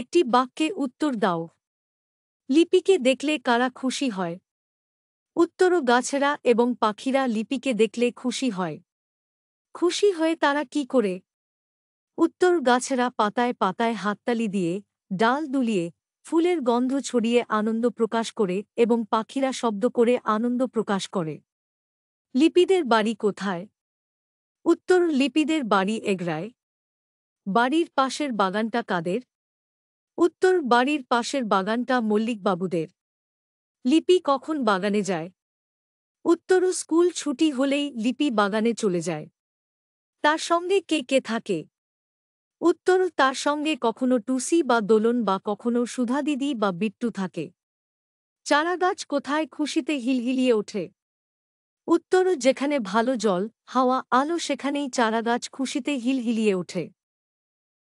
একটি বাক্যে উত্তর দাও লিপিকে দেখলে কারা খুশি হয় উত্তরও গাছেরা এবং পাখিরা লিপিকে দেখলে খুশি হয় খুশি হয়ে তারা কি করে উত্তর গাছেরা পাতায় পাতায় হাততালি দিয়ে ডাল দুলিয়ে ফুলের গন্ধ ছড়িয়ে আনন্দ প্রকাশ করে এবং পাখিরা শব্দ করে আনন্দ প্রকাশ করে লিপিদের বাড়ি কোথায় উত্তর লিপিদের বাড়ি এগরায় বাড়ির পাশের বাগানটা কাদের উত্তর বাড়ির পাশের বাগানটা মল্লিকবাবুদের লিপি কখন বাগানে যায় উত্তরও স্কুল ছুটি হলেই লিপি বাগানে চলে যায় তার সঙ্গে কে কে থাকে উত্তর তার সঙ্গে কখনো টুসি বা দোলন বা কখনো সুধাদিদি বা বিট্টু থাকে চারাগাছ কোথায় খুশিতে হিলহিলিয়ে ওঠে উত্তর যেখানে ভালো জল হাওয়া আলো সেখানেই চারাগাছ খুশিতে হিলহিলিয়ে ওঠে